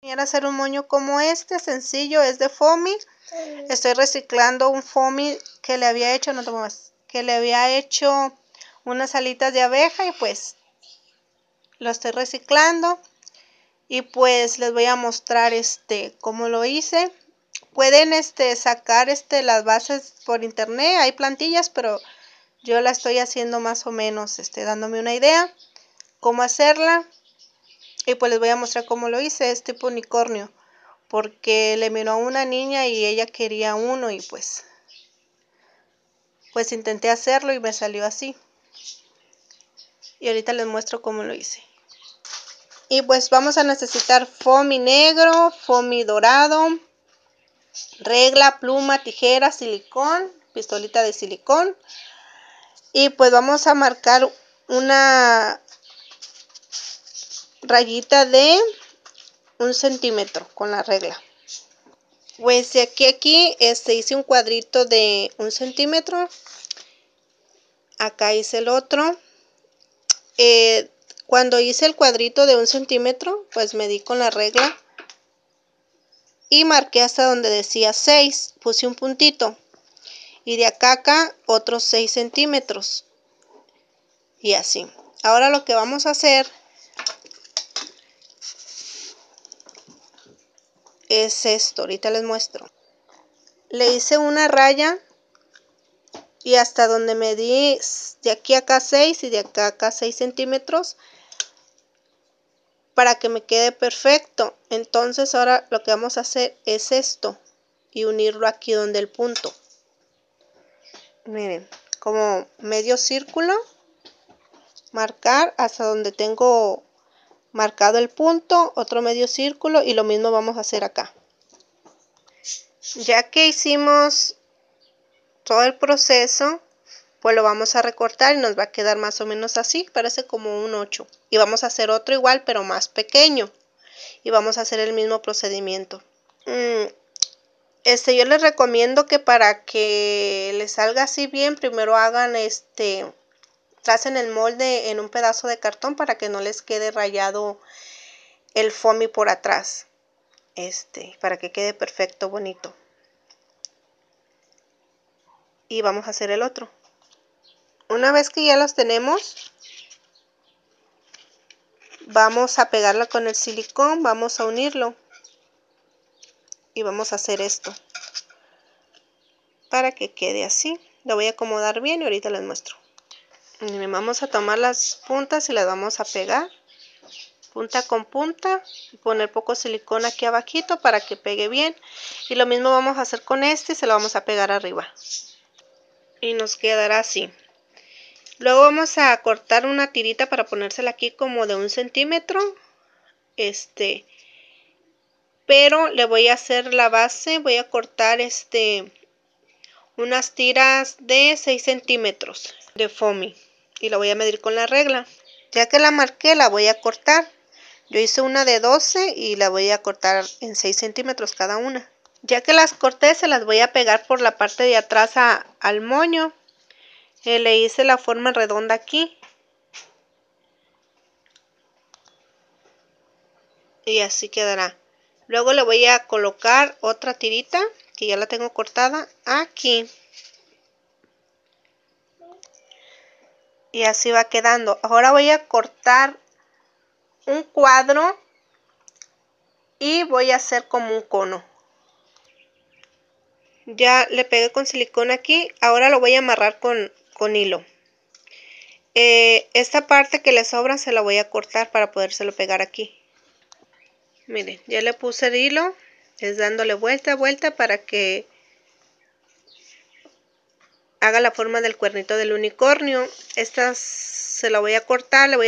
Quiero hacer un moño como este, sencillo, es de foamy. Estoy reciclando un foamy que le había hecho, no más, que le había hecho unas alitas de abeja y pues lo estoy reciclando. Y pues les voy a mostrar este cómo lo hice. Pueden este, sacar este las bases por internet, hay plantillas, pero yo la estoy haciendo más o menos, este dándome una idea cómo hacerla. Y pues les voy a mostrar cómo lo hice, este tipo unicornio, porque le miró a una niña y ella quería uno y pues, pues intenté hacerlo y me salió así. Y ahorita les muestro cómo lo hice. Y pues vamos a necesitar foamy negro, foamy dorado, regla, pluma, tijera, silicón, pistolita de silicón. Y pues vamos a marcar una rayita de un centímetro con la regla pues de aquí a aquí este hice un cuadrito de un centímetro acá hice el otro eh, cuando hice el cuadrito de un centímetro pues me di con la regla y marqué hasta donde decía 6 puse un puntito y de acá a acá otros 6 centímetros y así ahora lo que vamos a hacer es esto. Ahorita les muestro. Le hice una raya y hasta donde me di de aquí a acá 6 y de acá a acá 6 centímetros para que me quede perfecto entonces ahora lo que vamos a hacer es esto y unirlo aquí donde el punto miren como medio círculo marcar hasta donde tengo marcado el punto, otro medio círculo y lo mismo vamos a hacer acá. Ya que hicimos todo el proceso, pues lo vamos a recortar y nos va a quedar más o menos así, parece como un 8. Y vamos a hacer otro igual, pero más pequeño. Y vamos a hacer el mismo procedimiento. Mm, este, yo les recomiendo que para que les salga así bien, primero hagan este en el molde en un pedazo de cartón para que no les quede rayado el foamy por atrás. Este, para que quede perfecto, bonito. Y vamos a hacer el otro. Una vez que ya los tenemos, vamos a pegarla con el silicón, vamos a unirlo. Y vamos a hacer esto. Para que quede así. Lo voy a acomodar bien y ahorita les muestro vamos a tomar las puntas y las vamos a pegar punta con punta y poner poco silicón aquí abajito para que pegue bien y lo mismo vamos a hacer con este se lo vamos a pegar arriba y nos quedará así luego vamos a cortar una tirita para ponérsela aquí como de un centímetro este pero le voy a hacer la base voy a cortar este unas tiras de 6 centímetros de foamy y la voy a medir con la regla. Ya que la marqué, la voy a cortar. Yo hice una de 12 y la voy a cortar en 6 centímetros cada una. Ya que las corté, se las voy a pegar por la parte de atrás al moño. Eh, le hice la forma redonda aquí. Y así quedará. Luego le voy a colocar otra tirita que ya la tengo cortada aquí. y así va quedando ahora voy a cortar un cuadro y voy a hacer como un cono ya le pegué con silicona aquí ahora lo voy a amarrar con, hilo eh, esta parte que le sobra se la voy a cortar para podérselo pegar aquí miren ya le puse el hilo es dándole vuelta a vuelta para que haga la forma del cuernito del unicornio. Esta se la voy a cortar, voy